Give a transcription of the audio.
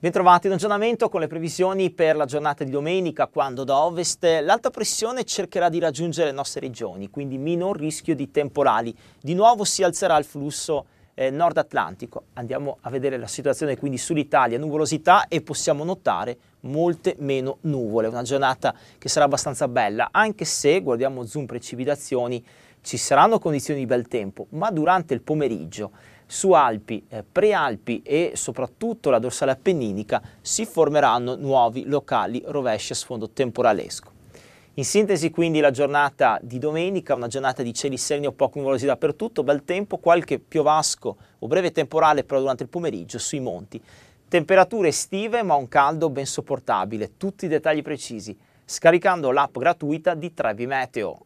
Bentrovati in aggiornamento con le previsioni per la giornata di domenica quando da ovest l'alta pressione cercherà di raggiungere le nostre regioni, quindi minor rischio di temporali. Di nuovo si alzerà il flusso eh, nord atlantico. Andiamo a vedere la situazione quindi sull'Italia, nuvolosità e possiamo notare molte meno nuvole. Una giornata che sarà abbastanza bella, anche se guardiamo zoom precipitazioni, ci saranno condizioni di bel tempo, ma durante il pomeriggio su Alpi, eh, Prealpi e soprattutto la dorsale appenninica si formeranno nuovi locali rovesci a sfondo temporalesco. In sintesi quindi la giornata di domenica, una giornata di cieli sereni o poco nuvolosi dappertutto, bel tempo, qualche piovasco o breve temporale però durante il pomeriggio sui monti. Temperature estive ma un caldo ben sopportabile, tutti i dettagli precisi, scaricando l'app gratuita di Trevi Meteo.